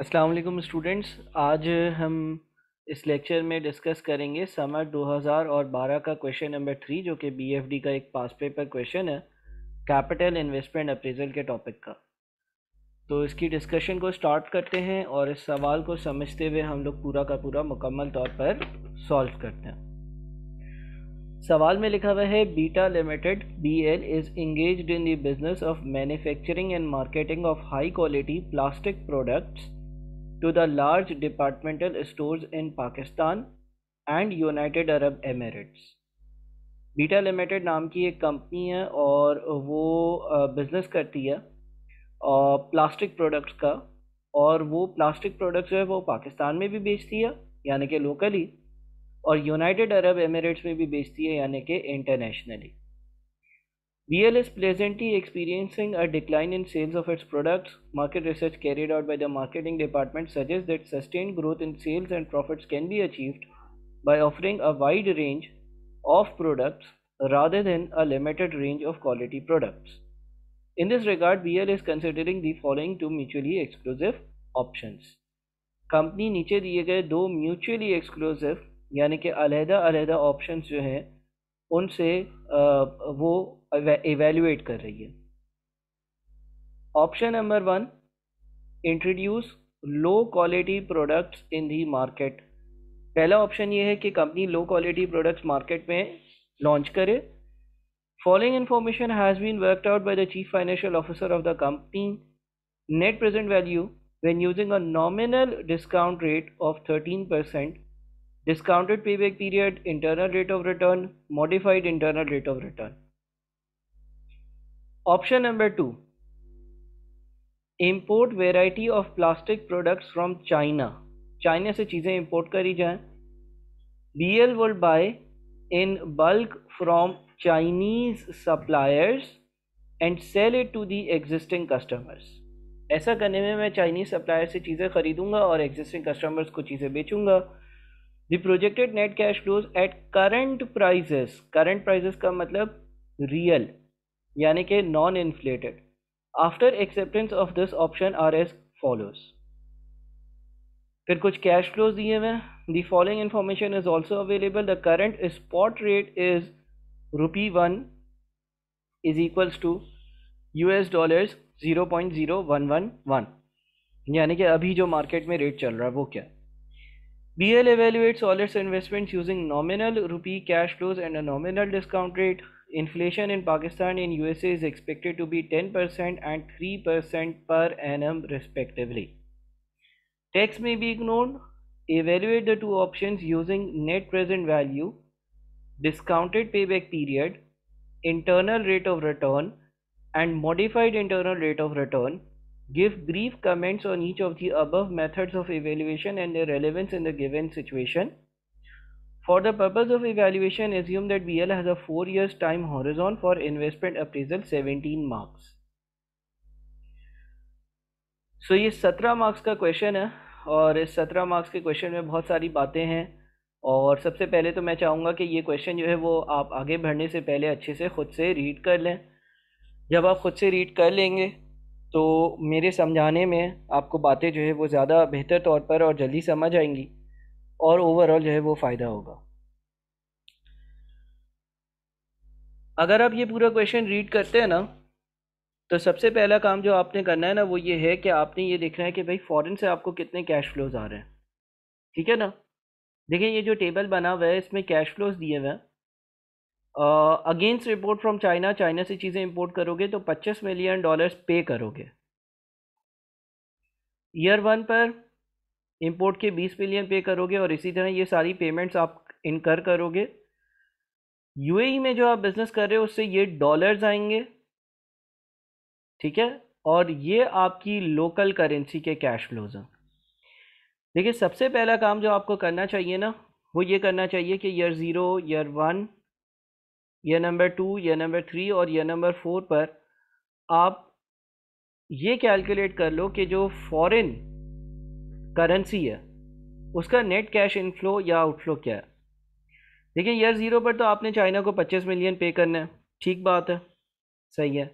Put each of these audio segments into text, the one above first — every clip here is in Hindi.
असलकम स्टूडेंट्स आज हम इस लेक्चर में डिस्कस करेंगे समर 2012 का क्वेश्चन नंबर थ्री जो कि डी का एक पास पेपर क्वेश्चन है कैपिटल इन्वेस्टमेंट अप्रेजल के टॉपिक का तो इसकी डिस्कशन को स्टार्ट करते हैं और इस सवाल को समझते हुए हम लोग पूरा का पूरा मुकम्मल तौर पर सॉल्व करते हैं सवाल में लिखा हुआ है Beta Limited B L is engage in the business of manufacturing and marketing of high quality plastic products to the large departmental stores in Pakistan and United Arab Emirates. Beta Limited नाम की एक कंपनी है और वो बिज़नेस करती है प्लास्टिक प्रोडक्ट्स का और वो प्लास्टिक प्रोडक्ट्स जो है वो पाकिस्तान में भी बेचती है यानी कि लोकली और यूनाइटेड अरब एमिरेट्स में भी बेचती है यानी कि internationally BL is pleasantly experiencing a decline in sales of its products. Market research carried out by the marketing department suggests that sustained growth in sales and profits can be achieved by offering a wide range of products rather than a limited range of quality products. In this regard, BL is considering the following two mutually exclusive options. Company नीचे दिए गए दो म्यूचुअली एक्सक्लूसिव यानी कि अलहदा अलहदा ऑप्शंस जो हैं उनसे वो इवेल्यूएट कर रही है option number one introduce low quality products in the market पहला ऑप्शन ये है कि company low quality products market में लॉन्च करे following information has been worked out by the chief financial officer of the company net present value using using discount rate of thirteen percent discounted पे back period internal rate of return modified internal rate of return option number two import variety of plastic products from China China से चीज़ें इंपोर्ट करी जाए B L will buy in bulk from Chinese suppliers and sell it to the existing customers ऐसा करने में मैं चाइनीज सप्लायर से चीज़ें खरीदूंगा और एग्जिस्टिंग कस्टमर्स को चीज़ें बेचूंगा the projected net cash flows at current prices current prices का मतलब रियल यानी कि non inflated after acceptance of this option are as follows फिर कुछ कैश फ्लोज दिए हुए हैं following information is also available the current spot rate is rupee one is equals to U S dollars zero point zero one one one यानी कि अभी जो मार्केट में रेट चल रहा है वो क्या B L evaluates all investment using nominal rupee cash flows and a nominal discount rate inflation in Pakistan and USA is expected to be 10% and 3% per annum respectively. Tax may be ignored. Evaluate the two options using net present value, discounted payback period, internal rate of return and modified internal rate of return. Give brief comments on each of the above methods of evaluation and their relevance in the given situation. For the purpose of evaluation, assume that BL has a four years time horizon for investment appraisal seventeen marks. So so, ये सत्रह मार्क्स का क्वेश्चन है और इस सत्रह मार्क्स के क्वेश्चन में बहुत सारी बातें हैं और सबसे पहले तो मैं चाहूँगा कि ये क्वेश्चन जो है वो आप आगे बढ़ने से पहले अच्छे से ख़ुद से रीड कर लें जब आप ख़ुद से रीड कर लेंगे तो मेरे समझाने में आपको बातें जो है वो ज़्यादा बेहतर तौर पर और जल्दी समझ आएंगी और ओवरऑल जो है वो फ़ायदा होगा अगर आप ये पूरा क्वेश्चन रीड करते हैं ना तो सबसे पहला काम जो आपने करना है ना वो ये है कि आपने ये देखना है कि भाई फॉरेन से आपको कितने कैश फ्लोज आ रहे हैं ठीक है ना देखिए ये जो टेबल बना हुआ है इसमें कैश फ्लोज दिए हुए हैं against report from China China से चीज़ें इंपोर्ट करोगे तो 25 मिलियन डॉलर्स पे करोगे ईयर वन पर इंपोर्ट के 20 मिलियन पे करोगे और इसी तरह ये सारी पेमेंट्स आप इनकर करोगे यूएई में जो आप बिज़नेस कर रहे हो उससे ये डॉलर्स आएंगे ठीक है और ये आपकी लोकल करेंसी के कैश फ्लोज हैं देखिए सबसे पहला काम जो आपको करना चाहिए ना वो ये करना चाहिए कि year zero year one year number two year number three और ईयर नंबर फोर पर आप ये कैलकुलेट कर लो कि जो फॉरेन करेंसी है उसका नेट कैश इनफ्लो या आउटफ्लो क्या है देखिए ईयर ज़ीरो पर तो आपने चाइना को पच्चीस मिलियन पे करना है ठीक बात है सही है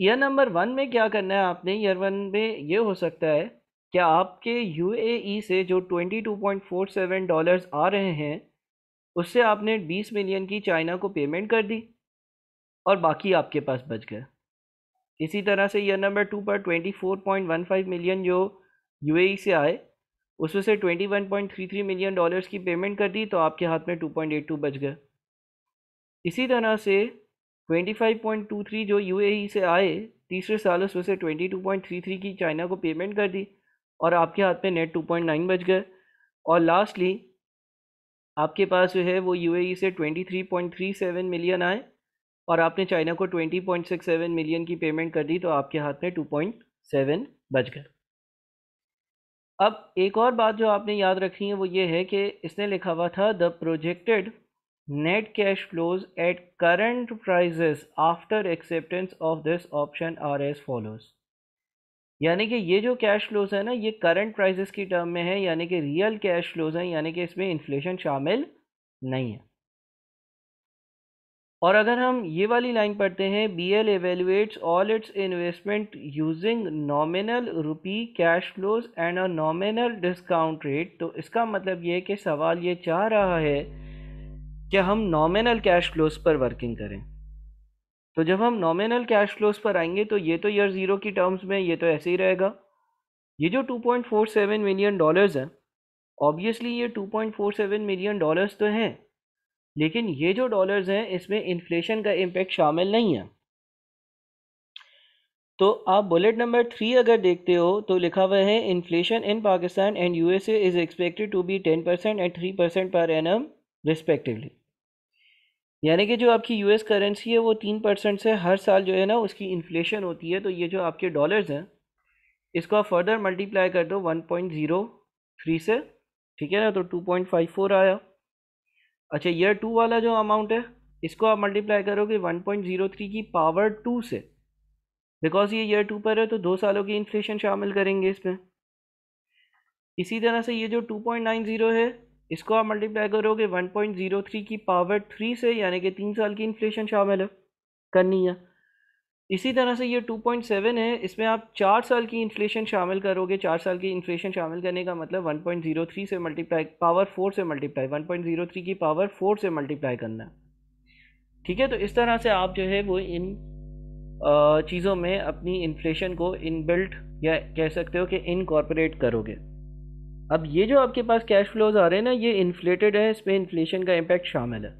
ईयर नंबर वन में क्या करना है आपने ईयर वन में ये हो सकता है कि आपके यूएई e से जो 22.47 डॉलर्स आ रहे हैं उससे आपने 20 मिलियन की चाइना को पेमेंट कर दी और बाकी आपके पास बच गए इसी तरह से ईयर नंबर टू पर 24.15 मिलियन जो यूएई e से आए उसमें से 21.33 मिलियन डॉलर्स की पेमेंट कर दी तो आपके हाथ में 2.82 बच गए इसी तरह से 25.23 जो यूएई e से आए तीसरे साल उसमें से 22.33 की चाइना को पेमेंट कर दी और आपके हाथ में नेट 2.9 बच गए और लास्टली आपके पास जो है वो यूएई e से 23.37 मिलियन आए और आपने चाइना को 20.67 मिलियन की पेमेंट कर दी तो आपके हाथ में 2.7 बच गए अब एक और बात जो आपने याद रखनी है वो ये है कि इसने लिखा हुआ था the projected net cash flows at current prices after acceptance of this option are as follows यानी कि ये जो कैश फ्लोज है ना ये करंट प्राइजेस की टर्म में है यानी कि रियल कैश फ्लोज हैं यानी कि इसमें इन्फ्लेशन शामिल नहीं है और अगर हम ये वाली लाइन पढ़ते हैं B L evaluates all its investment using nominal rupee cash flows and a nominal discount rate तो इसका मतलब ये है कि सवाल ये चाह रहा है कि हम नॉमिनल कैश फ्लोज पर वर्किंग करें तो जब हम नॉमिनल कैश फ्लोज पर आएंगे तो ये तो ईयर ज़ीरो की टर्म्स में ये तो ऐसे ही रहेगा ये जो 2.47 मिलियन डॉलर्स हैं ऑब्वियसली ये 2.47 मिलियन डॉलर्स तो हैं लेकिन ये जो डॉलर्स हैं इसमें इन्फ्लेशन का इम्पेक्ट शामिल नहीं है तो आप बुलेट नंबर थ्री अगर देखते हो तो लिखा हुआ है inflation in Pakistan and USA is expected to be ten percent and three percent per annum respectively यानी कि जो आपकी यूएस करेंसी है वो तीन परसेंट से हर साल जो है ना उसकी इन्फ्लेशन होती है तो ये जो आपके डॉलर्स हैं इसको आप फर्दर मल्टीप्लाई कर दो वन पॉइंट ज़ीरो थ्री से ठीक है ना तो टू पॉइंट फाइव फोर आया अच्छा ईयर टू वाला जो अमाउंट है इसको आप मल्टीप्लाई करोगे वन पॉइंट जीरो थ्री की पावर टू से बिकॉज ये ईयर टू पर है तो दो सालों की इन्फ्लेशन शामिल करेंगे इसमें इसी तरह से ये जो टू पॉइंट नाइन ज़ीरो है इसको आप मल्टीप्लाई करोगे वन पॉइंट जीरो थ्री की पावर थ्री से यानी कि तीन साल की इन्फ्लेशन शामिल है करनी है इसी तरह से ये 2.7 है इसमें आप चार साल की इन्फ्लेशन शामिल करोगे चार साल की इन्फ्लेशन शामिल करने का मतलब 1.03 से मल्टीप्लाई पावर फोर से मल्टीप्लाई 1.03 की पावर फोर से मल्टीप्लाई करना ठीक है तो इस तरह से आप जो है वो इन चीज़ों में अपनी इन्फ्लेशन को इनबिल्ट या कह सकते हो कि इनकॉर्पोरेट करोगे अब ये जो आपके पास कैश फ्लोज आ रहे हैं ना ये इन्फ्लेटेड है इसमें इन्फ्लेशन का इम्पैक्ट शामिल है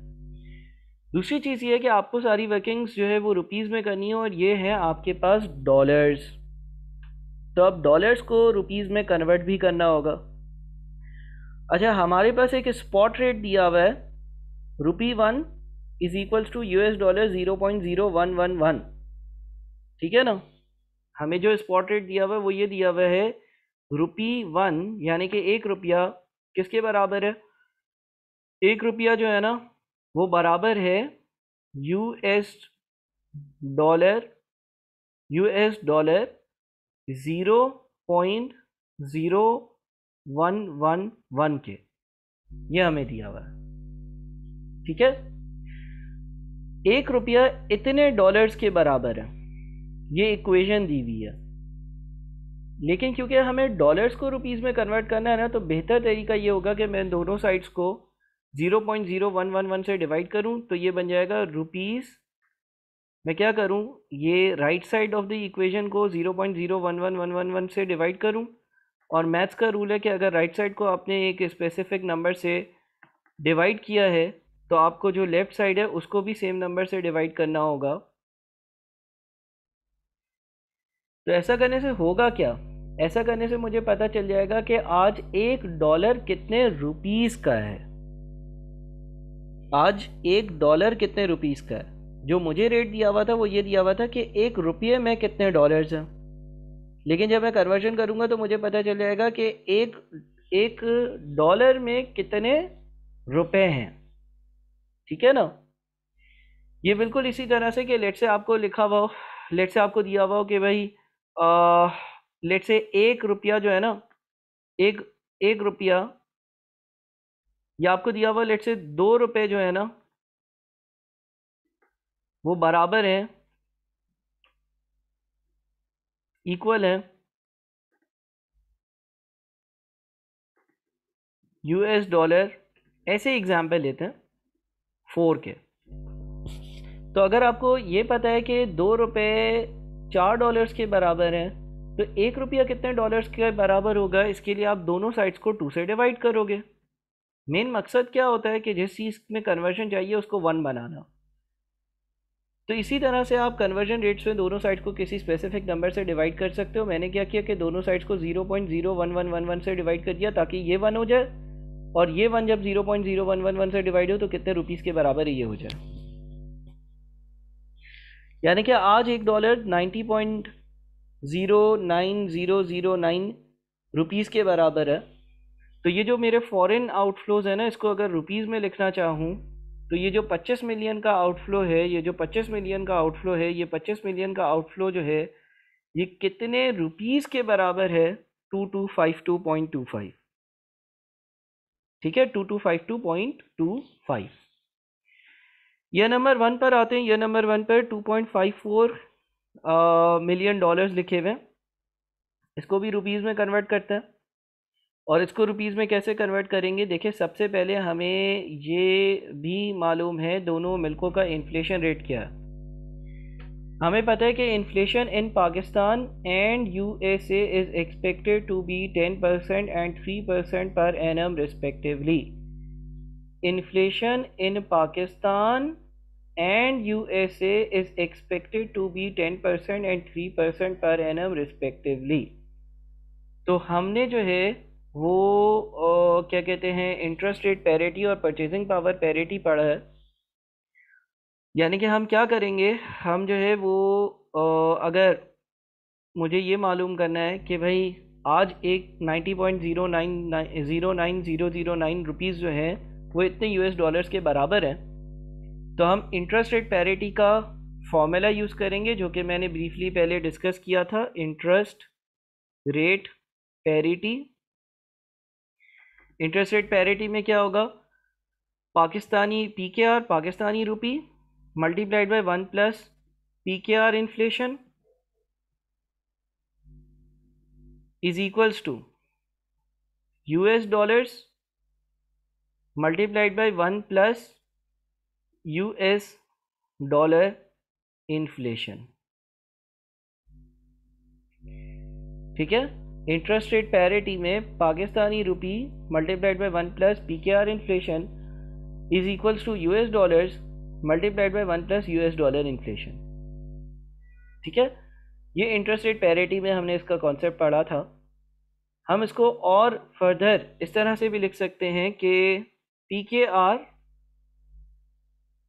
दूसरी चीज़ ये है कि आपको सारी वर्किंग्स जो है वो रुपीज़ में करनी है और ये है आपके पास डॉलर्स तो अब डॉलर्स को रुपीज़ में कन्वर्ट भी करना होगा अच्छा हमारे पास एक स्पॉट रेट दिया हुआ है rupee one is equals to U S dollar zero point zero one one one ठीक है ना हमें जो स्पॉट रेट दिया हुआ है वो ये दिया हुआ है रुपी वन यानी कि एक रुपया किसके बराबर है एक रुपया जो है ना वो बराबर है U S dollar U S dollar zero point zero one one one के ये हमें दिया हुआ है ठीक है एक रुपया इतने डॉलर्स के बराबर है ये इक्वेशन दी हुई है लेकिन क्योंकि हमें डॉलर्स को रुपीस में कन्वर्ट करना है ना तो बेहतर तरीका ये होगा कि मैं दोनों साइड्स को zero point zero one one one से डिवाइड करूँ तो ये बन जाएगा रुपीज़ मैं क्या करूँ ये right side of the equation को zero point zero one one one one one से डिवाइड करूँ और मैथ्स का रूल है कि अगर राइट साइड को आपने एक स्पेसिफिक नंबर से डिवाइड किया है तो आपको जो लेफ़्ट साइड है उसको भी सेम नंबर से डिवाइड करना होगा तो ऐसा करने से होगा क्या ऐसा करने से मुझे पता चल जाएगा कि आज एक डॉलर कितने रुपीज़ का है आज एक डॉलर कितने रुपीज़ का है जो मुझे रेट दिया हुआ था वो ये दिया हुआ था कि एक रुपये में कितने डॉलर्स हैं लेकिन जब मैं कन्वर्जन करूँगा तो मुझे पता चल जाएगा कि एक एक डॉलर में कितने रुपए हैं ठीक है ना ये बिल्कुल इसी तरह से कि लेट से आपको लिखा हुआ हो लेट से आपको दिया हुआ हो कि भाई लेट से एक रुपया जो है ना एक एक रुपया ये आपको दिया हुआ लेट से दो रुपये जो है ना वो बराबर है इक्वल है यूएस डॉलर ऐसे एग्जाम्पल लेते हैं फोर के तो अगर आपको ये पता है कि दो रुपये चार डॉलर्स के बराबर हैं तो एक रुपया कितने डॉलर्स के बराबर होगा इसके लिए आप दोनों साइड्स को टू से डिवाइड करोगे मेन मकसद क्या होता है कि जिस चीज़ में कन्वर्जन चाहिए उसको वन बनाना तो इसी तरह से आप कन्वर्जन रेट्स में दोनों साइड को किसी स्पेसिफिक नंबर से डिवाइड कर सकते हो मैंने क्या किया कि दोनों साइड्स को 0.01111 से डिवाइड कर दिया ताकि ये वन हो जाए और ये वन जब 0.0111 से डिवाइड हो तो कितने रुपीस के बराबर ये हो जाए यानी कि आज एक डॉलर नाइन रुपीज़ के बराबर है तो ये जो मेरे फॉरेन आउटफ्लोज है ना इसको अगर रुपीज़ में लिखना चाहूँ तो ये जो 25 मिलियन का आउटफ्लो है ये जो 25 मिलियन का आउटफ्लो है ये 25 मिलियन का आउटफ्लो जो है ये कितने रुपीज़ के बराबर है two two five two point two five ठीक है two two five two point two five यह नंबर वन पर आते हैं यह नंबर वन पर two point five four million dollars लिखे हुए हैं इसको भी रुपीज़ में कन्वर्ट करते हैं और इसको रुपीज़ में कैसे कन्वर्ट करेंगे देखिए सबसे पहले हमें ये भी मालूम है दोनों मुल्कों का इन्फ्लेशन रेट क्या है हमें पता है कि inflation in Pakistan and U S A is expected to be ten percent and three percent per annum respectively inflation in Pakistan and expected to be ten percent and three percent per annum respectively तो हमने जो है वो ओ, क्या कहते हैं इंटरेस्ट रेट पैरिटी और परचेजिंग पावर पैरिटी पड़ा है यानी कि हम क्या करेंगे हम जो है वो ओ, अगर मुझे ये मालूम करना है कि भाई आज एक ninety point zero nine zero nine zero zero nine rupees जो है वो इतने यूएस डॉलर्स के बराबर हैं तो हम इंटरेस्ट रेट पैरिटी का फॉर्मूला यूज़ करेंगे जो कि मैंने ब्रीफली पहले डिस्कस किया था interest rate parity interest rate parity में क्या होगा Pakistani P K R Pakistani rupee multiplied by one plus P K R inflation is equals to US dollars multiplied by one plus US dollar inflation ठीक है इंटरेस्ट रेट पैरिटी में Pakistani rupee multiplied by one plus P K R inflation is equals to U S dollar multiplied by one plus U S dollar inflation ठीक है ये इंटरेस्ट रेट पैरिटी में हमने इसका कॉन्सेप्ट पढ़ा था हम इसको और फर्दर इस तरह से भी लिख सकते हैं कि P K R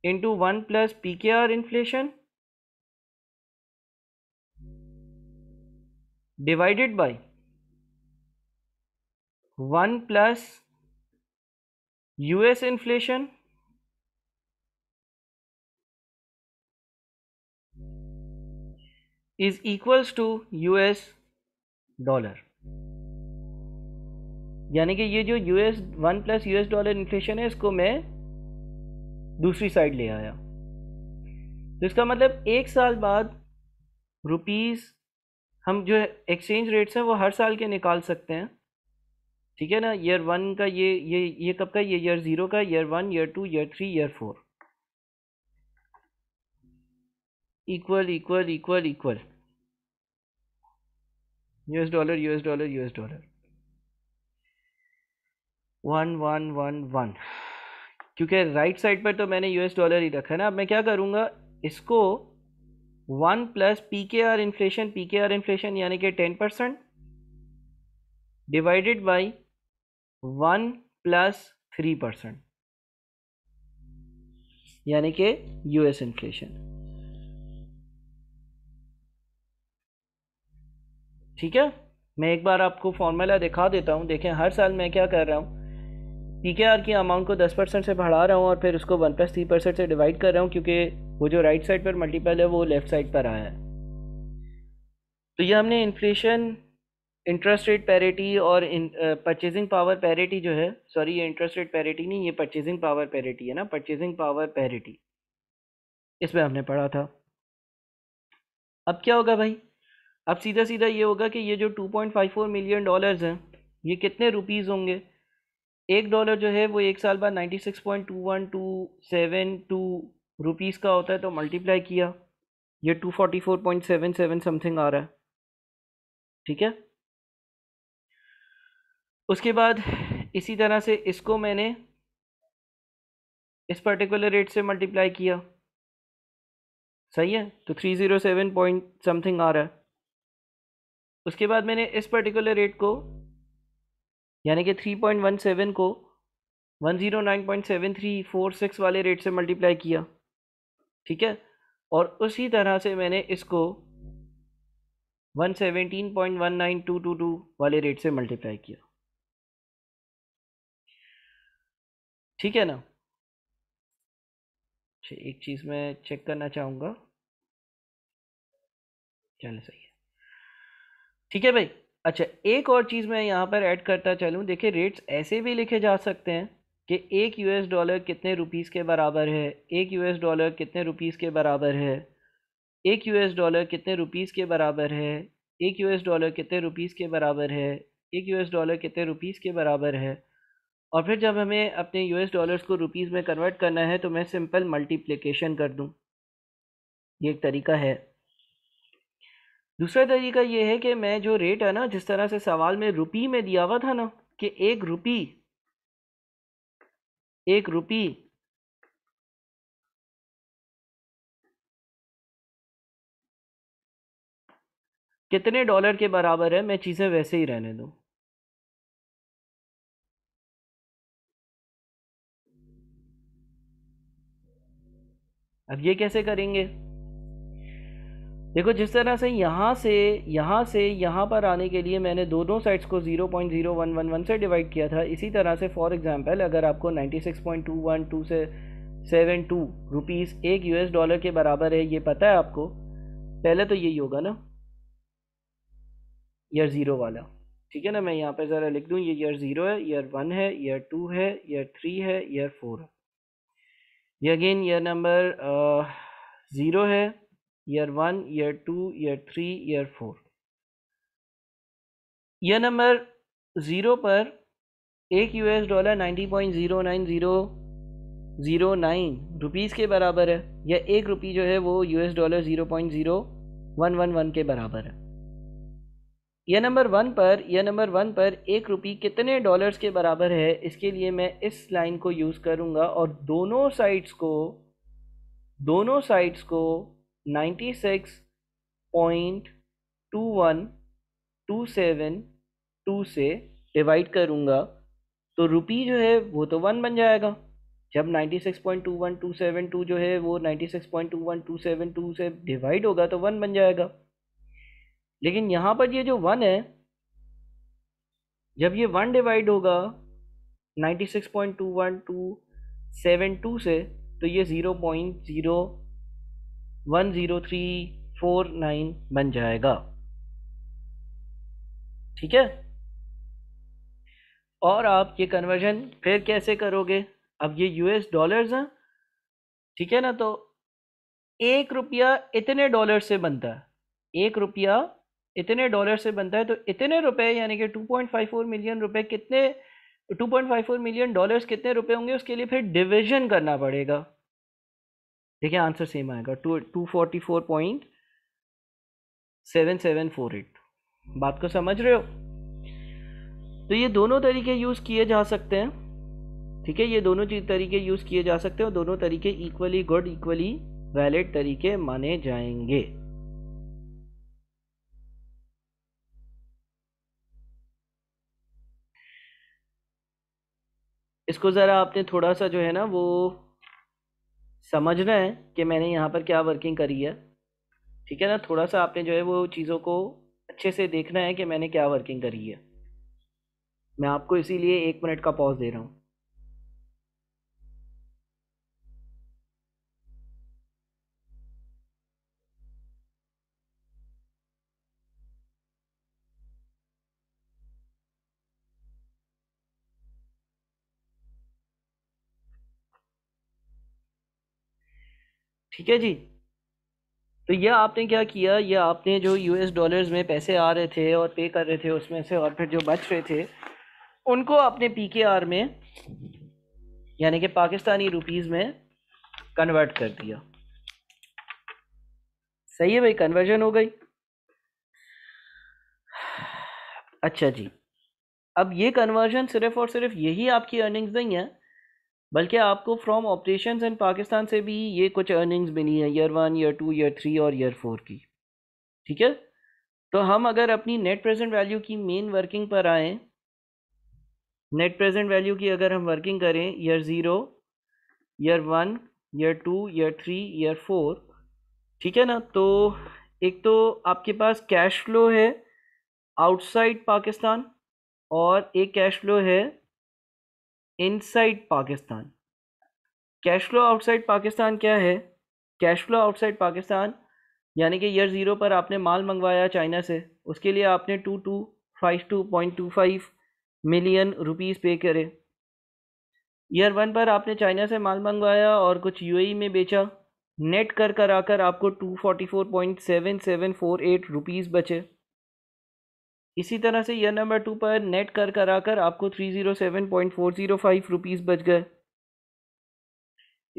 into one plus P K R inflation divided by one plus US inflation is equals to US dollar यानी कि ये जो US one plus US dollar inflation है इसको मैं दूसरी साइड ले आया तो इसका मतलब एक साल बाद रुपीस हम जो एक्सचेंज रेट्स हैं वो हर साल के निकाल सकते हैं ठीक है ना ईयर वन का ये ये ये कब का ये ईयर ज़ीरो का year one year two year three year four equal equal equal equal US dollar US dollar US dollar one one one one क्योंकि राइट साइड पर तो मैंने यूएस डॉलर ही रखा है ना अब मैं क्या करूँगा इसको one plus P K R inflation P K R inflation यानी कि ten percent divided by one plus three percent यानी कि यूएस इन्फ्लेशन ठीक है मैं एक बार आपको फॉर्मूला दिखा देता हूँ देखें हर साल मैं क्या कर रहा हूं पी के आर की अमाउंट को दस परसेंट से बढ़ा रहा हूँ और फिर उसको वन प्लस थ्री परसेंट से डिवाइड कर रहा हूँ क्योंकि वो जो राइट साइड पर मल्टीपल है वो लेफ्ट साइड पर आया है तो ये हमने इन्फ्लेशन इंटरेस्ट रेट पैरिटी और परचेजिंग पावर पैरिटी जो है सॉरी ये इंटरेस्ट रेट पैरिटी नहीं ये परचेजिंग पावर पैरिटी है ना परचेजिंग पावर पैरिटी इसमें हमने पढ़ा था अब क्या होगा भाई अब सीधा सीधा ये होगा कि ये जो 2.54 मिलियन डॉलर्स हैं ये कितने रुपीस होंगे एक डॉलर जो है वो एक साल बाद 96.21272 रुपीस का होता है तो मल्टीप्लाई किया ये 244.77 समथिंग आ रहा है ठीक है उसके बाद इसी तरह से इसको मैंने इस पर्टिकुलर रेट से मल्टीप्लाई किया सही है तो three zero seven point something आ रहा है उसके बाद मैंने इस पर्टिकुलर रेट को यानी कि थ्री पॉइंट वन सेवन को one zero nine point seven three four six वाले रेट से मल्टीप्लाई किया ठीक है और उसी तरह से मैंने इसको one seventeen point one nine two two two वाले रेट से मल्टीप्लाई किया ठीक है ना अच्छा, एक चीज़ मैं चेक करना चाहूँगा चलो सही है ठीक है भाई अच्छा एक और चीज़ मैं यहाँ पर ऐड करता चलूँ देखिए रेट्स ऐसे भी लिखे जा सकते हैं कि एक यूएस डॉलर कितने रुपीस के बराबर है एक यूएस डॉलर कितने रुपीस के बराबर है एक यूएस डॉलर कितने रुपीस के बराबर है एक यूएस डॉलर कितने रुपीस के बराबर है एक यूएस डॉलर कितने रुपीस के बराबर है और फिर जब हमें अपने यूएस डॉलर्स को रुपीज़ में कन्वर्ट करना है तो मैं सिंपल मल्टीप्लिकेशन कर दूं ये एक तरीका है दूसरा तरीका ये है कि मैं जो रेट है ना जिस तरह से सवाल में रुपी में दिया हुआ था ना कि एक रुपी एक रुपी कितने डॉलर के बराबर है मैं चीज़ें वैसे ही रहने दूँ अब ये कैसे करेंगे देखो जिस तरह से यहाँ से यहाँ से यहाँ पर आने के लिए मैंने दोनों साइड्स को 0.0111 से डिवाइड किया था इसी तरह से फॉर एग्जांपल अगर आपको 96.212 से 72 रुपीस एक यूएस डॉलर के बराबर है ये पता है आपको पहले तो यही होगा ना ईयर ज़ीरो वाला ठीक है ना मैं यहाँ पर ज़रा लिख दूँ ये ईयर ज़ीरो है ईयर वन है ईयर टू है ईयर थ्री है ईयर फोर है ये अगेन ईयर नंबर ज़ीरो है year one year two year three year four year number zero पर एक US dollar ninety point zero nine zero zero nine rupees के बराबर है या एक रुपी जो है वो US dollar zero point zero one one one के बराबर है यह नंबर वन पर यह नंबर वन पर एक रुपी कितने डॉलर्स के बराबर है इसके लिए मैं इस लाइन को यूज़ करूँगा और दोनों साइड्स को दोनों साइड्स को 96.21272 से डिवाइड करूँगा तो रुपी जो है वो तो वन बन जाएगा जब 96.21272 जो है वो 96.21272 से डिवाइड होगा तो वन बन जाएगा लेकिन यहां पर ये जो वन है जब ये वन डिवाइड होगा 96.21272 से तो ये 0.010349 बन जाएगा ठीक है और आप ये कन्वर्जन फिर कैसे करोगे अब ये यूएस डॉलर्स हैं ठीक है ना तो एक रुपया इतने डॉलर से बनता है एक रुपया इतने डॉलर से बनता है तो इतने रुपए यानी कि 2.54 मिलियन रुपए कितने 2.54 मिलियन डॉलर्स कितने रुपए होंगे उसके लिए फिर डिवीजन करना पड़ेगा देखिए आंसर सेम आएगा two two forty four point seven seven four eight बात को समझ रहे हो तो ये दोनों तरीके यूज़ किए जा सकते हैं ठीक है ये दोनों चीज तरीके यूज़ किए जा सकते हैं और दोनों तरीके इक्वली गुड इक्वली वैलिड तरीके माने जाएंगे इसको ज़रा आपने थोड़ा सा जो है ना वो समझना है कि मैंने यहाँ पर क्या वर्किंग करी है ठीक है ना थोड़ा सा आपने जो है वो चीज़ों को अच्छे से देखना है कि मैंने क्या वर्किंग करी है मैं आपको इसीलिए एक मिनट का पॉज दे रहा हूँ ठीक है जी तो यह आपने क्या किया यह आपने जो यूएस डॉलर्स में पैसे आ रहे थे और पे कर रहे थे उसमें से और फिर जो बच रहे थे उनको आपने पीकेआर में यानी कि पाकिस्तानी रुपीस में कन्वर्ट कर दिया सही है भाई कन्वर्जन हो गई अच्छा जी अब ये कन्वर्जन सिर्फ और सिर्फ यही आपकी अर्निंग्स नहीं है बल्कि आपको फ्रॉम ऑपरेशन इन पाकिस्तान से भी ये कुछ अर्निंग्स मिली हैं year one year two year three और ईयर फोर की ठीक है तो हम अगर अपनी नेट प्रेजेंट वैल्यू की मेन वर्किंग पर आएँ नेट प्रेजेंट वैल्यू की अगर हम वर्किंग करें year zero year one year two year three year four ठीक है ना तो एक तो आपके पास कैश फ्लो है आउटसाइड पाकिस्तान और एक कैश फ्लो है inside Pakistan cash flow outside Pakistan क्या है कैश फ्लो आउटसाइड पाकिस्तान यानी कि ईयर ज़ीरो पर आपने माल मंगवाया चाइना से उसके लिए आपने two two five two point two five million rupees pay करे ईयर वन पर आपने चाइना से माल मंगवाया और कुछ यूएई में बेचा नेट कर कर आकर आपको two forty four point seven seven four eight rupees बचे इसी तरह से यह नंबर टू पर नेट कर करा कर आपको three zero seven point four zero five rupees बच गए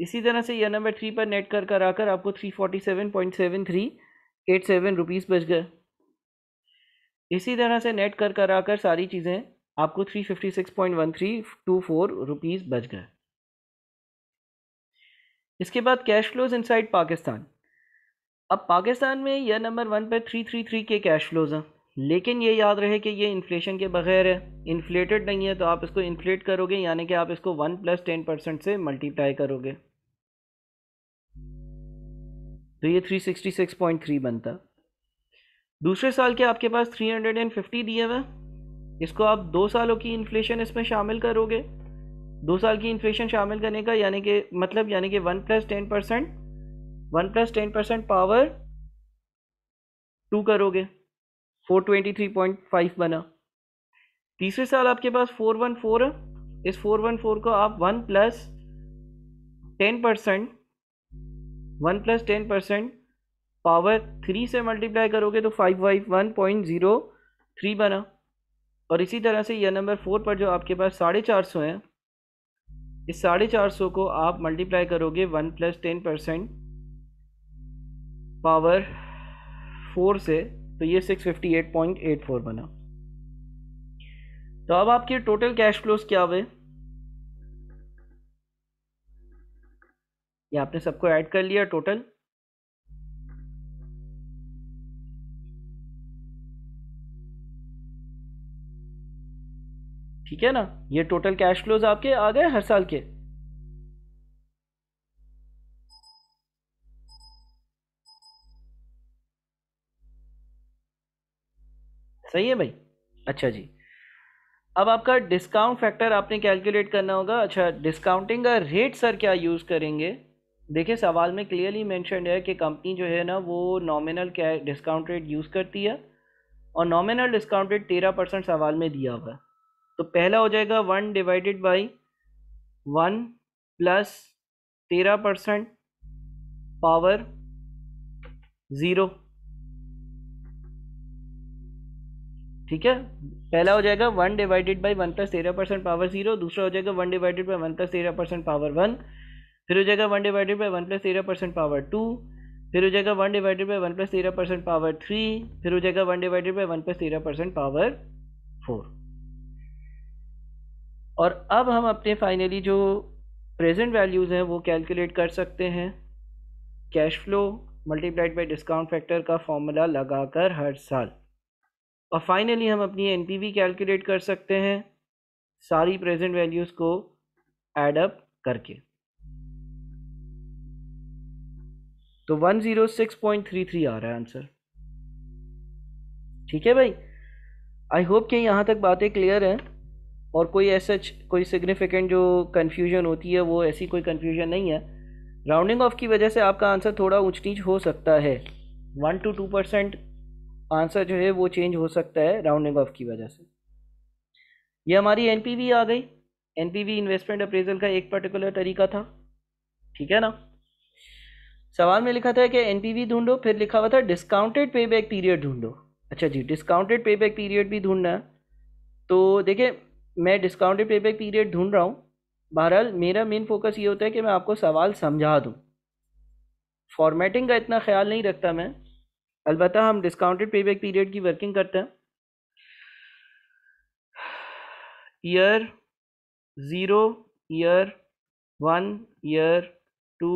इसी तरह से यह नंबर थ्री पर नेट कर करा कर आपको three forty seven point seven three eight seven rupees बच गए इसी तरह से नेट कर करा कर सारी चीज़ें आपको three fifty six point one three two four rupees बच गए इसके बाद कैश फ्लोज इनसाइड पाकिस्तान अब पाकिस्तान में यह नंबर वन पर थ्री थ्री थ्री के कैश फ्लोज हैं लेकिन ये याद रहे कि ये इन्फ्लेशन के बगैर है इन्फ्लेटेड नहीं है तो आप इसको इन्फ्लेट करोगे यानी कि आप इसको वन प्लस टेन परसेंट से मल्टीप्लाई करोगे तो ये three sixty six point three बनता दूसरे साल के आपके पास थ्री हंड्रेड एंड फिफ्टी दिए हुए इसको आप दो सालों की इन्फ्लेशन इसमें शामिल करोगे दो साल की इन्फ्लेशन शामिल करने का यानी कि मतलब यानी कि one plus ten percent one plus ten percent power two करोगे four twenty three point five बना तीसरे साल आपके पास फोर वन फोर है इस फोर वन फोर को आप one plus ten percent one plus ten percent power three से मल्टीप्लाई करोगे तो five five one point zero three बना और इसी तरह से यह नंबर फोर पर जो आपके पास साढ़े चार सौ है इस साढ़े चार सौ को आप मल्टीप्लाई करोगे one plus ten percent power four से तो ये 658.84 बना तो अब आपके टोटल कैश फ्लोज क्या हुए ये आपने सबको ऐड कर लिया टोटल ठीक है ना ये टोटल कैश फ्लोज आपके आ गए हर साल के सही है भाई अच्छा जी अब आपका डिस्काउंट फैक्टर आपने कैलकुलेट करना होगा अच्छा डिस्काउंटिंग का रेट सर क्या यूज़ करेंगे देखिए सवाल में क्लियरली मैंशनड है कि कंपनी जो है ना वो नॉमिनल क्या डिस्काउंट रेट यूज़ करती है और नॉमिनल डिस्काउंट रेट तेरह परसेंट सवाल में दिया हुआ है तो पहला हो जाएगा one divided by one plus तेरह परसेंट पावर ज़ीरो ठीक है पहला हो जाएगा one divided by one plus तेरह परसेंट पावर जीरो दूसरा हो जाएगा one divided by one plus तेरह परसेंट पावर वन फिर हो जाएगा one divided by one plus तेरह परसेंट पावर टू फिर हो जाएगा one divided by one plus तेरह परसेंट पावर थ्री फिर हो जाएगा one divided by one plus तेरह परसेंट पावर फोर और अब हम अपने फाइनली जो प्रेजेंट वैल्यूज़ हैं वो कैलकुलेट कर सकते हैं cash flow multiplied by discount factor का फॉर्मूला लगाकर हर साल और फाइनली हम अपनी एन कैलकुलेट कर सकते हैं सारी प्रेजेंट वैल्यूज़ को एड अप करके तो 106.33 आ रहा है आंसर ठीक है भाई आई होप कि यहाँ तक बातें क्लियर हैं और कोई ऐसा कोई सिग्निफिकेंट जो कन्फ्यूजन होती है वो ऐसी कोई कन्फ्यूजन नहीं है राउंडिंग ऑफ की वजह से आपका आंसर थोड़ा ऊंच नीच हो सकता है one two two percent answer जो है वो चेंज हो सकता है राउंडिंग ऑफ की वजह से ये हमारी एन आ गई एन इन्वेस्टमेंट अप्रेजल का एक पर्टिकुलर तरीका था ठीक है ना सवाल में लिखा था कि एन ढूंढो फिर लिखा हुआ था डिस्काउंटेड पे बैक पीरियड ढूंढो अच्छा जी डिस्काउंटेड पे बैक पीरियड भी ढूंढना है तो देखिए मैं डिस्काउंटेड पे बैक पीरियड ढूंढ रहा हूँ बहरहाल मेरा मेन फोकस ये होता है कि मैं आपको सवाल समझा दूँ फॉर्मेटिंग का इतना ख्याल नहीं रखता मैं अलबत् हम डिस्काउंटेड पे बैक पीरियड की वर्किंग करते हैं year zero year one year two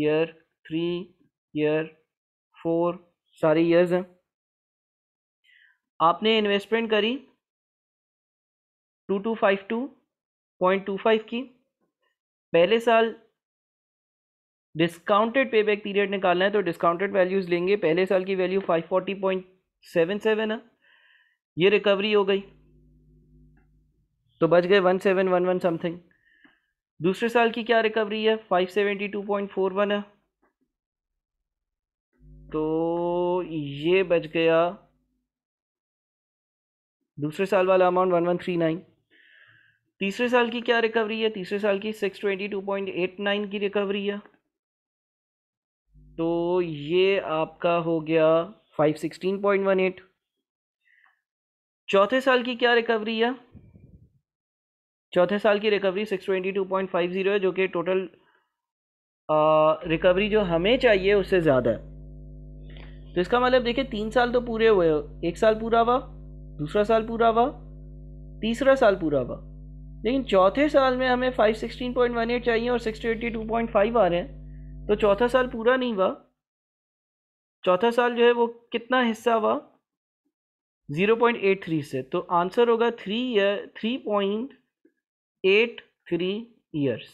year three year four सारे ईयर्स हैं आपने इन्वेस्टमेंट करी two two five two point two five की पहले साल डिस्काउंटेड पे बैक पीरियड निकालना है तो डिस्काउंटेड वैल्यूज़ लेंगे पहले साल की value five forty point seven seven है ये रिकवरी हो गई तो बच गए one seven one one something दूसरे साल की क्या रिकवरी है five seventy two point four one है तो ये बच गया दूसरे साल वाला amount one one three nine तीसरे साल की क्या रिकवरी है तीसरे साल की six twenty two point eight nine की रिकवरी है तो ये आपका हो गया five sixteen point one eight चौथे साल की क्या रिकवरी है चौथे साल की recovery six twenty two point five zero है जो कि टोटल रिकवरी जो हमें चाहिए उससे ज़्यादा है तो इसका मतलब देखिए तीन साल तो पूरे हुए एक साल पूरा हुआ दूसरा साल पूरा हुआ तीसरा साल पूरा हुआ लेकिन चौथे साल में हमें five sixteen point one eight चाहिए और six twenty two point five आ रहे हैं तो चौथा साल पूरा नहीं हुआ चौथा साल जो है वो कितना हिस्सा हुआ ज़ीरो पॉइंट एट थ्री से तो आंसर होगा three year three point eight three years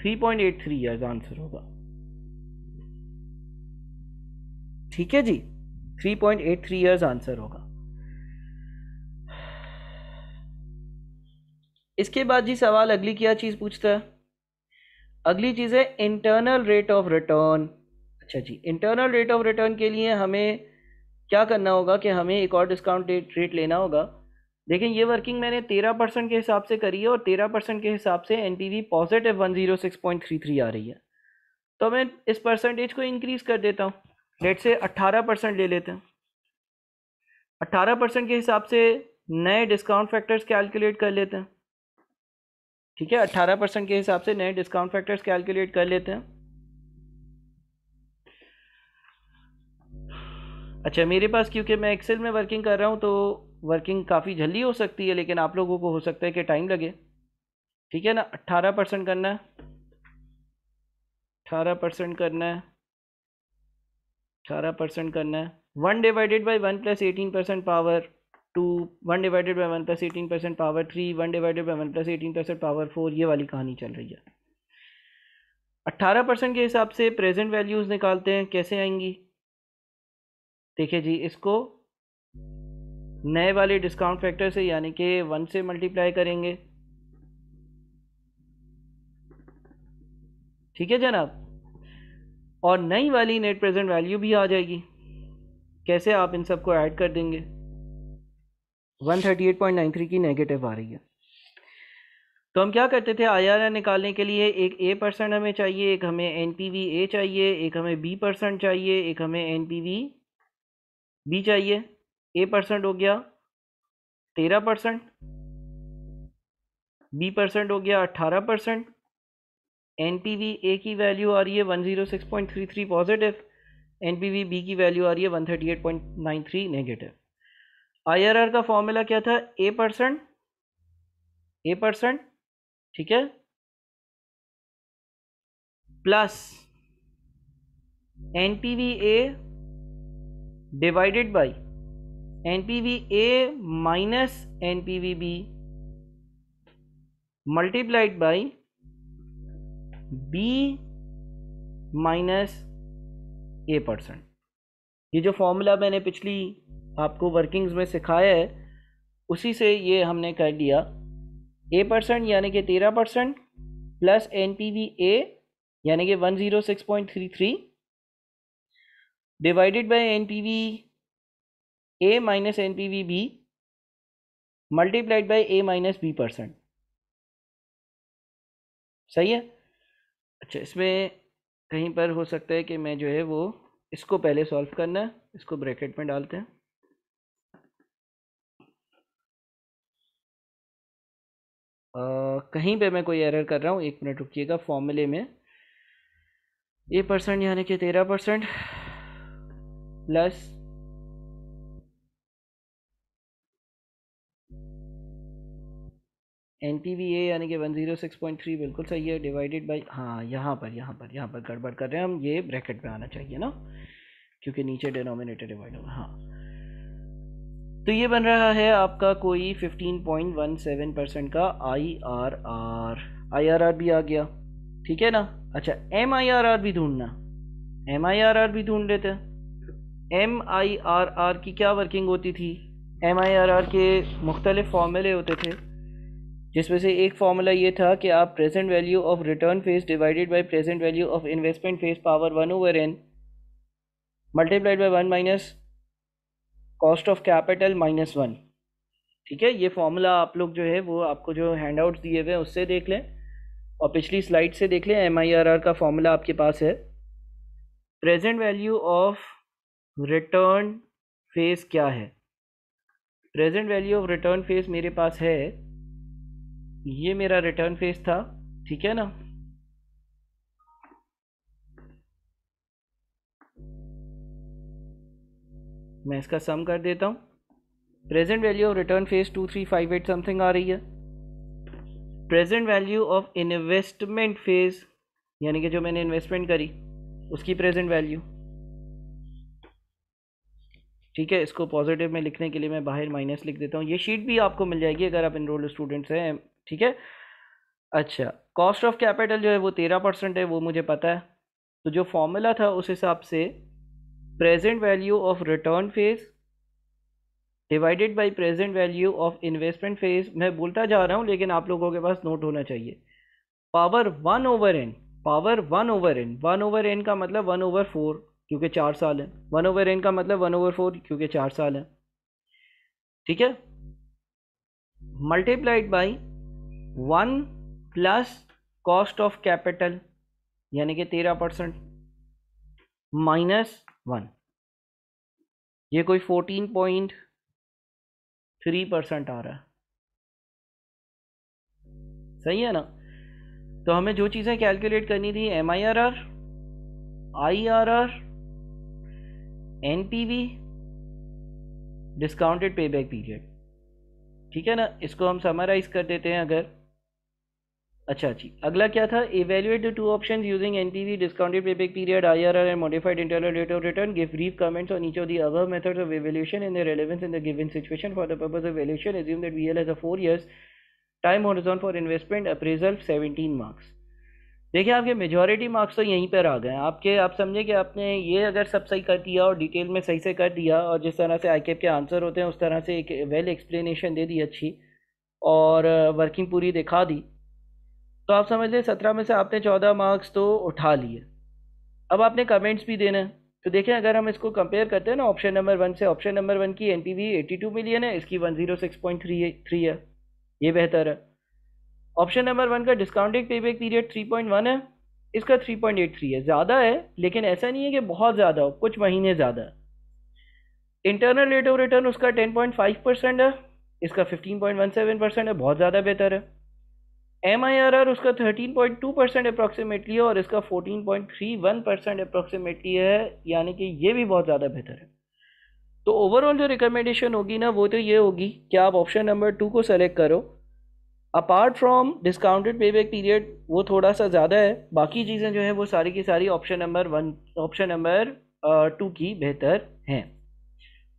three point eight three years answer होगा ठीक है जी three point eight three years answer होगा इसके बाद जी सवाल अगली क्या चीज़ पूछता है अगली चीज़ है इंटरनल रेट ऑफ रिटर्न अच्छा जी इंटरनल रेट ऑफ रिटर्न के लिए हमें क्या करना होगा कि हमें एक और डिस्काउंट रेट लेना होगा लेकिन ये वर्किंग मैंने तेरह परसेंट के हिसाब से करी है और तेरह परसेंट के हिसाब से N T V positive one zero six point three three आ रही है तो मैं इस परसेंटेज को इंक्रीज़ कर देता हूँ रेट से अट्ठारह परसेंट ले लेते हैं अट्ठारह परसेंट के हिसाब से नए डिस्काउंट फैक्टर्स कैलकुलेट कर लेते हैं ठीक है अट्ठारह परसेंट के हिसाब से नए डिस्काउंट फैक्टर्स कैलकुलेट कर लेते हैं अच्छा मेरे पास क्योंकि मैं एक्सेल में वर्किंग कर रहा हूँ तो वर्किंग काफ़ी जल्दी हो सकती है लेकिन आप लोगों को हो सकता है कि टाइम लगे ठीक है ना अट्ठारह परसेंट करना है अठारह परसेंट करना है अठारह परसेंट करना है one divided by one plus eighteen percent power two one divided by one plus eighteen percent power three one divided by one plus eighteen percent power four ये वाली कहानी चल रही है अट्ठारह परसेंट के हिसाब से प्रेजेंट वैल्यूज़ निकालते हैं कैसे आएंगी देखिए जी इसको नए वाले डिस्काउंट फैक्टर से यानी कि वन से मल्टीप्लाई करेंगे ठीक है जनाब और नई वाली नेट प्रेजेंट वैल्यू भी आ जाएगी कैसे आप इन सबको ऐड कर देंगे 138.93 की नेगेटिव आ रही है तो हम क्या करते थे आर निकालने के लिए एक ए परसेंट हमें चाहिए एक हमें वी ए चाहिए एक हमें बी परसेंट चाहिए एक हमें वी बी चाहिए ए परसेंट हो गया तेरह परसेंट बी परसेंट हो गया अट्ठारह percent N P V A की वैल्यू आ रही है one zero six point three three positive N P V B की वैल्यू आ रही है one thirty eight point nine three negative IRR का फॉर्मूला क्या था ए परसेंट ए परसेंट ठीक है plus NPV A divided by NPV A minus NPV B multiplied by B minus A percent ये जो फॉर्मूला मैंने पिछली आपको वर्किंग्स में सिखाया है उसी से ये हमने कर दिया ए परसेंट यानी कि तेरह percent plus N P V A यानी कि one zero six point three three divided by N P V A minus N P V B multiplied by A minus B percent सही है अच्छा इसमें कहीं पर हो सकता है कि मैं जो है वो इसको पहले सॉल्व करना है इसको ब्रैकेट में डालते हैं कहीं पे मैं कोई एरर कर रहा हूँ एक मिनट रुकिएगा फॉर्मूले में ए परसेंट यानी कि तेरह percent plus N P V A यानी कि one zero six point three बिल्कुल सही है डिवाइडेड बाई हाँ यहाँ पर यहाँ पर यहाँ पर गड़बड़ कर रहे हैं हम ये ब्रैकेट में आना चाहिए ना क्योंकि नीचे डिनोमिनेटर डिवाइड होगा हाँ तो ये बन रहा है आपका कोई 15.17 परसेंट का I R R I R R भी आ गया ठीक है ना अच्छा एम आई आर आर भी ढूंढना एम आई आर आर भी ढूंढ लेते हैं एम आई आर आर की क्या वर्किंग होती थी एम आई आर आर के मुख्तलिफ फार्मूले होते थे जिसमें से एक फार्मूला ये था कि आप present value of return phase divided by present value of investment phase power one over N multiplied by one minus cost of capital minus one ठीक है ये फॉर्मूला आप लोग जो है वो आपको जो हैंड आउट दिए हुए हैं उससे देख लें और पिछली स्लाइड से देख लें एम आई आर आर का फॉर्मूला आपके पास है present value of return phase क्या है present value of return phase मेरे पास है ये मेरा रिटर्न फेस था ठीक है ना मैं इसका सम कर देता हूँ present value of return phase two three five eight something आ रही है present value of investment phase यानी कि जो मैंने इन्वेस्टमेंट करी उसकी प्रेजेंट वैल्यू ठीक है इसको पॉजिटिव में लिखने के लिए मैं बाहर माइनस लिख देता हूँ ये शीट भी आपको मिल जाएगी अगर आप इनरोल्ड स्टूडेंट्स हैं ठीक है अच्छा कॉस्ट ऑफ कैपिटल जो है वो तेरह परसेंट है वो मुझे पता है तो जो फॉर्मूला था उस हिसाब से present value of return phase divided by present value of investment phase मैं बोलता जा रहा हूँ लेकिन आप लोगों के पास नोट होना चाहिए power one over N power one over N one over N का मतलब वन ओवर फोर क्योंकि चार साल है वन ओवर एन का मतलब वन ओवर फोर क्योंकि चार साल है ठीक है multiplied by one plus cost of capital यानी कि तेरह परसेंट माइनस वन ये कोई फोर्टीन पॉइंट थ्री परसेंट आ रहा है सही है ना तो हमें जो चीज़ें कैलकुलेट करनी थी M I R R I R R N P V discounted पे बैक पीरियड ठीक है ना इसको हम समराइज कर देते हैं अगर अच्छा जी अगला क्या था evaluate the two option using N V discounted payback period I R and modified internal rate of return give brief comments on each of the our methods of evaluation in the relevance in the given situation for the purpose of evaluation assume we'll as a four years time horizon for investment appraisal seventeen marks देखिए आपके मेजोरिटी मार्क्स तो यहीं पर आ गए आपके आप समझे कि आपने ये अगर सब सही कर दिया और डिटेल में सही से कर दिया और जिस तरह से आई के आंसर होते हैं उस तरह से एक वेल एक्सप्लेनेशन दे दी अच्छी और वर्किंग पूरी दिखा दी तो आप समझ लें सत्रह में से आपने चौदह मार्क्स तो उठा लिए अब आपने कमेंट्स भी देना है तो देखें अगर हम इसको कंपेयर करते हैं ना ऑप्शन नंबर वन से ऑप्शन नंबर वन की N P V eighty two million है इसकी one zero six point three three है ये बेहतर है ऑप्शन नंबर वन का डिस्काउंटेड पे back period three point one है इसका थ्री पॉइंट एट थ्री है ज़्यादा है लेकिन ऐसा नहीं है कि बहुत ज़्यादा हो कुछ महीने ज़्यादा है इंटरनल रेट ऑफ रिटर्न उसका टेन पॉइंट फाइव परसेंट है इसका fifteen point one seven percent है बहुत ज़्यादा बेहतर है एम आई आर आर उसका thirteen point two percent approximately है और इसका fourteen point three one percent approximately है यानी कि ये भी बहुत ज़्यादा बेहतर है तो ओवरऑल जो रिकमेंडेशन होगी ना वो तो ये होगी कि आप ऑप्शन नंबर टू को सेलेक्ट करो अपार्ट फ्रॉम डिस्काउंटेड पे बैक पीरियड वो थोड़ा सा ज़्यादा है बाकी चीज़ें जो हैं वो सारी की सारी option number one option number two की बेहतर हैं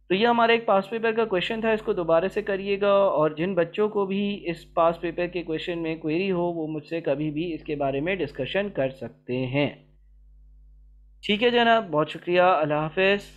तो ये हमारा एक पास पेपर का क्वेश्चन था इसको दोबारा से करिएगा और जिन बच्चों को भी इस पास पेपर के क्वेश्चन में क्वेरी हो वो मुझसे कभी भी इसके बारे में डिस्कशन कर सकते हैं ठीक है जनाब बहुत शुक्रिया अल्लाह हाफिज़